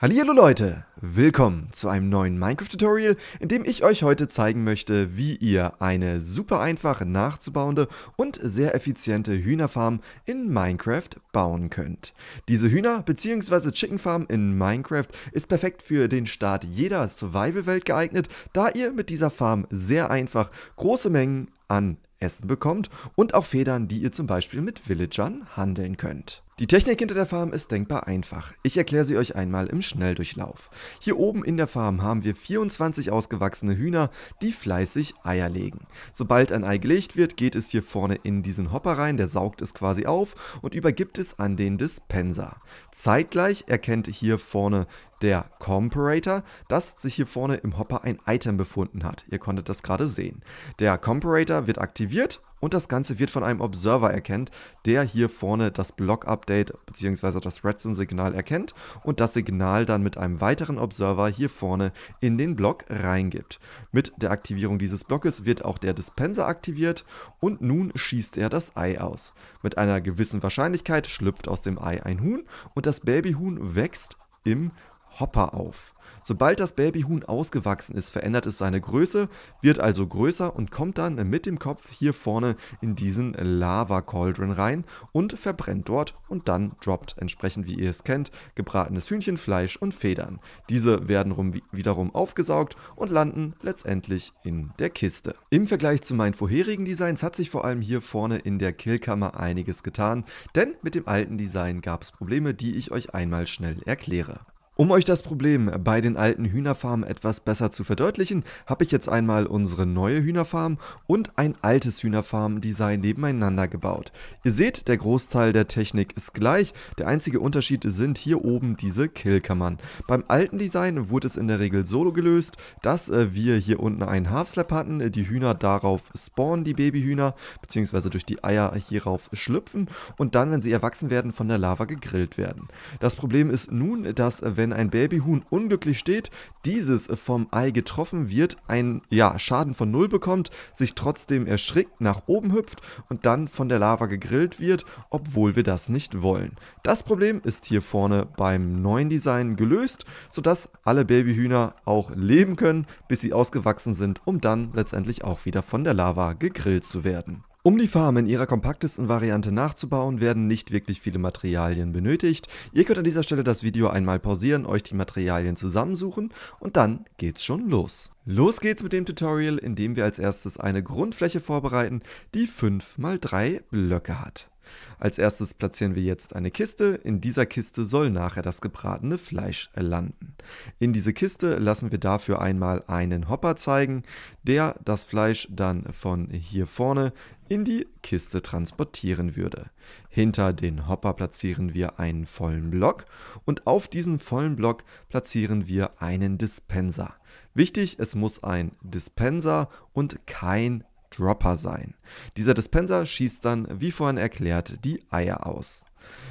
Hallo Leute, willkommen zu einem neuen Minecraft-Tutorial, in dem ich euch heute zeigen möchte, wie ihr eine super einfach nachzubauende und sehr effiziente Hühnerfarm in Minecraft bauen könnt. Diese Hühner- bzw. Chickenfarm in Minecraft ist perfekt für den Start jeder Survival-Welt geeignet, da ihr mit dieser Farm sehr einfach große Mengen an Essen bekommt und auch Federn, die ihr zum Beispiel mit Villagern handeln könnt. Die Technik hinter der Farm ist denkbar einfach. Ich erkläre sie euch einmal im Schnelldurchlauf. Hier oben in der Farm haben wir 24 ausgewachsene Hühner, die fleißig Eier legen. Sobald ein Ei gelegt wird, geht es hier vorne in diesen Hopper rein, der saugt es quasi auf und übergibt es an den Dispenser. Zeitgleich erkennt hier vorne der Comparator, dass sich hier vorne im Hopper ein Item befunden hat. Ihr konntet das gerade sehen. Der Comparator wird aktiviert und das Ganze wird von einem Observer erkennt, der hier vorne das Block-Update bzw. das Redstone-Signal erkennt und das Signal dann mit einem weiteren Observer hier vorne in den Block reingibt. Mit der Aktivierung dieses Blockes wird auch der Dispenser aktiviert und nun schießt er das Ei aus. Mit einer gewissen Wahrscheinlichkeit schlüpft aus dem Ei ein Huhn und das Babyhuhn wächst im Hopper auf. Sobald das Babyhuhn ausgewachsen ist, verändert es seine Größe, wird also größer und kommt dann mit dem Kopf hier vorne in diesen Lava Cauldron rein und verbrennt dort und dann droppt entsprechend, wie ihr es kennt, gebratenes Hühnchenfleisch und Federn. Diese werden rum, wiederum aufgesaugt und landen letztendlich in der Kiste. Im Vergleich zu meinen vorherigen Designs hat sich vor allem hier vorne in der Killkammer einiges getan, denn mit dem alten Design gab es Probleme, die ich euch einmal schnell erkläre. Um euch das Problem bei den alten Hühnerfarmen etwas besser zu verdeutlichen, habe ich jetzt einmal unsere neue Hühnerfarm und ein altes Hühnerfarm-Design nebeneinander gebaut. Ihr seht, der Großteil der Technik ist gleich, der einzige Unterschied sind hier oben diese Killkammern. Beim alten Design wurde es in der Regel solo gelöst, dass äh, wir hier unten einen Halfslap hatten, äh, die Hühner darauf spawnen, die Babyhühner, beziehungsweise durch die Eier hierauf schlüpfen und dann, wenn sie erwachsen werden, von der Lava gegrillt werden. Das Problem ist nun, dass äh, wenn wenn ein Babyhuhn unglücklich steht, dieses vom Ei getroffen wird, einen ja, Schaden von null bekommt, sich trotzdem erschrickt, nach oben hüpft und dann von der Lava gegrillt wird, obwohl wir das nicht wollen. Das Problem ist hier vorne beim neuen Design gelöst, sodass alle Babyhühner auch leben können, bis sie ausgewachsen sind, um dann letztendlich auch wieder von der Lava gegrillt zu werden. Um die Farm in ihrer kompaktesten Variante nachzubauen, werden nicht wirklich viele Materialien benötigt. Ihr könnt an dieser Stelle das Video einmal pausieren, euch die Materialien zusammensuchen und dann geht's schon los. Los geht's mit dem Tutorial, in dem wir als erstes eine Grundfläche vorbereiten, die 5 x 3 Blöcke hat. Als erstes platzieren wir jetzt eine Kiste. In dieser Kiste soll nachher das gebratene Fleisch landen. In diese Kiste lassen wir dafür einmal einen Hopper zeigen, der das Fleisch dann von hier vorne in die Kiste transportieren würde. Hinter den Hopper platzieren wir einen vollen Block und auf diesen vollen Block platzieren wir einen Dispenser. Wichtig, es muss ein Dispenser und kein Dropper sein. Dieser Dispenser schießt dann, wie vorhin erklärt, die Eier aus.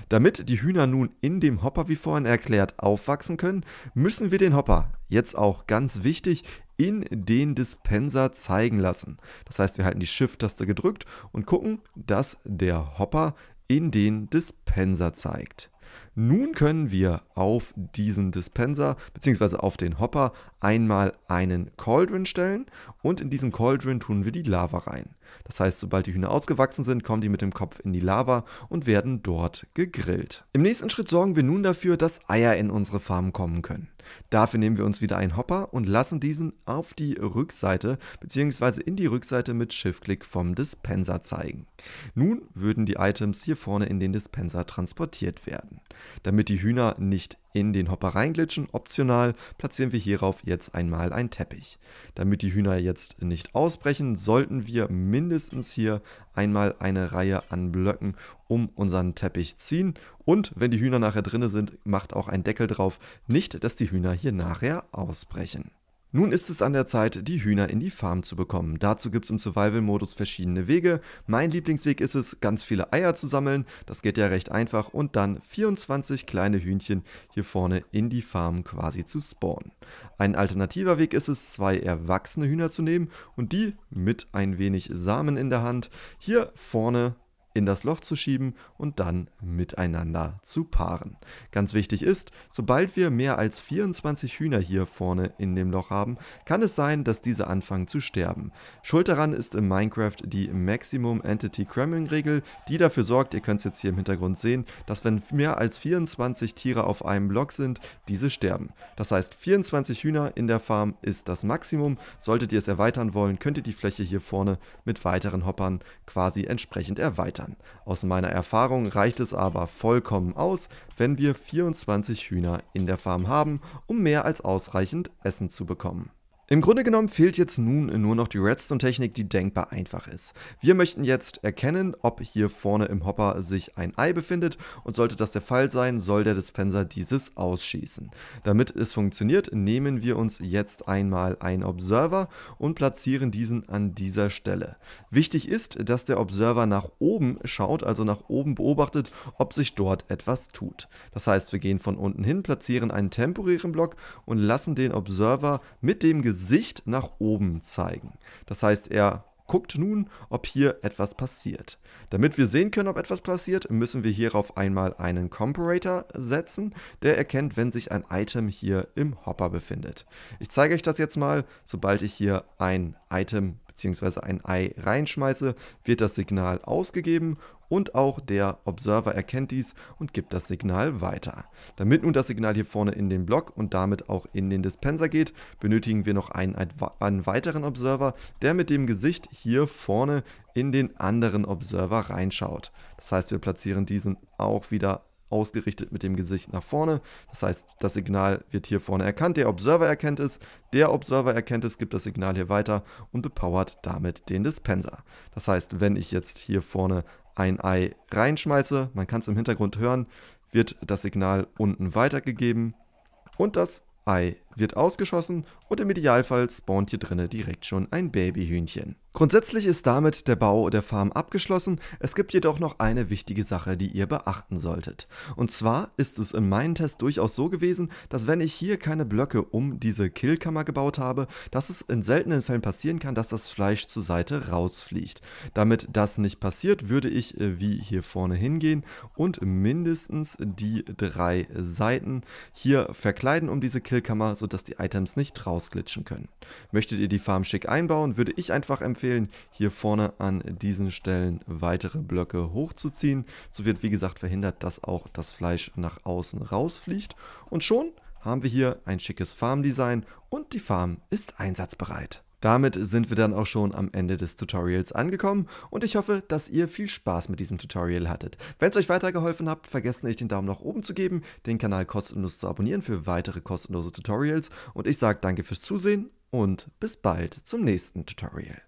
Damit die Hühner nun in dem Hopper, wie vorhin erklärt, aufwachsen können, müssen wir den Hopper, jetzt auch ganz wichtig, in den Dispenser zeigen lassen. Das heißt, wir halten die Shift-Taste gedrückt und gucken, dass der Hopper in den Dispenser zeigt. Nun können wir auf diesen Dispenser bzw. auf den Hopper einmal einen Cauldron stellen und in diesen Cauldron tun wir die Lava rein. Das heißt, sobald die Hühner ausgewachsen sind, kommen die mit dem Kopf in die Lava und werden dort gegrillt. Im nächsten Schritt sorgen wir nun dafür, dass Eier in unsere Farm kommen können. Dafür nehmen wir uns wieder einen Hopper und lassen diesen auf die Rückseite bzw. in die Rückseite mit shift click vom Dispenser zeigen. Nun würden die Items hier vorne in den Dispenser transportiert werden. Damit die Hühner nicht in den Hopper reinglitschen. Optional platzieren wir hierauf jetzt einmal einen Teppich. Damit die Hühner jetzt nicht ausbrechen, sollten wir mindestens hier einmal eine Reihe an Blöcken um unseren Teppich ziehen. Und wenn die Hühner nachher drin sind, macht auch ein Deckel drauf, nicht, dass die Hühner hier nachher ausbrechen. Nun ist es an der Zeit, die Hühner in die Farm zu bekommen. Dazu gibt es im Survival-Modus verschiedene Wege. Mein Lieblingsweg ist es, ganz viele Eier zu sammeln. Das geht ja recht einfach. Und dann 24 kleine Hühnchen hier vorne in die Farm quasi zu spawnen. Ein alternativer Weg ist es, zwei erwachsene Hühner zu nehmen und die mit ein wenig Samen in der Hand hier vorne in das Loch zu schieben und dann miteinander zu paaren. Ganz wichtig ist, sobald wir mehr als 24 Hühner hier vorne in dem Loch haben, kann es sein, dass diese anfangen zu sterben. Schuld daran ist im Minecraft die Maximum Entity Cramming Regel, die dafür sorgt, ihr könnt es jetzt hier im Hintergrund sehen, dass wenn mehr als 24 Tiere auf einem Block sind, diese sterben. Das heißt, 24 Hühner in der Farm ist das Maximum. Solltet ihr es erweitern wollen, könnt ihr die Fläche hier vorne mit weiteren Hoppern quasi entsprechend erweitern ernähren. Aus meiner Erfahrung reicht es aber vollkommen aus, wenn wir 24 Hühner in der Farm haben, um mehr als ausreichend Essen zu bekommen. Im Grunde genommen fehlt jetzt nun nur noch die Redstone-Technik, die denkbar einfach ist. Wir möchten jetzt erkennen, ob hier vorne im Hopper sich ein Ei befindet und sollte das der Fall sein, soll der Dispenser dieses ausschießen. Damit es funktioniert, nehmen wir uns jetzt einmal einen Observer und platzieren diesen an dieser Stelle. Wichtig ist, dass der Observer nach oben schaut, also nach oben beobachtet, ob sich dort etwas tut. Das heißt, wir gehen von unten hin, platzieren einen temporären Block und lassen den Observer mit dem Gesicht Gesicht nach oben zeigen. Das heißt, er guckt nun, ob hier etwas passiert. Damit wir sehen können, ob etwas passiert, müssen wir hierauf einmal einen Comparator setzen, der erkennt, wenn sich ein Item hier im Hopper befindet. Ich zeige euch das jetzt mal, sobald ich hier ein Item bzw. ein Ei reinschmeiße, wird das Signal ausgegeben und auch der Observer erkennt dies und gibt das Signal weiter. Damit nun das Signal hier vorne in den Block und damit auch in den Dispenser geht, benötigen wir noch einen, einen weiteren Observer, der mit dem Gesicht hier vorne in den anderen Observer reinschaut. Das heißt, wir platzieren diesen auch wieder ausgerichtet mit dem Gesicht nach vorne. Das heißt, das Signal wird hier vorne erkannt, der Observer erkennt es, der Observer erkennt es, gibt das Signal hier weiter und bepowert damit den Dispenser. Das heißt, wenn ich jetzt hier vorne ein Ei reinschmeiße, man kann es im Hintergrund hören, wird das Signal unten weitergegeben und das Ei wird ausgeschossen und im Idealfall spawnt hier drinnen direkt schon ein Babyhühnchen. Grundsätzlich ist damit der Bau der Farm abgeschlossen, es gibt jedoch noch eine wichtige Sache, die ihr beachten solltet. Und zwar ist es in meinem Test durchaus so gewesen, dass wenn ich hier keine Blöcke um diese Killkammer gebaut habe, dass es in seltenen Fällen passieren kann, dass das Fleisch zur Seite rausfliegt. Damit das nicht passiert, würde ich äh, wie hier vorne hingehen und mindestens die drei Seiten hier verkleiden um diese Killkammer, so sodass die Items nicht rausglitschen können. Möchtet ihr die Farm schick einbauen, würde ich einfach empfehlen, hier vorne an diesen Stellen weitere Blöcke hochzuziehen. So wird wie gesagt verhindert, dass auch das Fleisch nach außen rausfliegt. Und schon haben wir hier ein schickes Farmdesign und die Farm ist einsatzbereit. Damit sind wir dann auch schon am Ende des Tutorials angekommen und ich hoffe, dass ihr viel Spaß mit diesem Tutorial hattet. Wenn es euch weitergeholfen hat, vergesst nicht den Daumen nach oben zu geben, den Kanal kostenlos zu abonnieren für weitere kostenlose Tutorials und ich sage danke fürs Zusehen und bis bald zum nächsten Tutorial.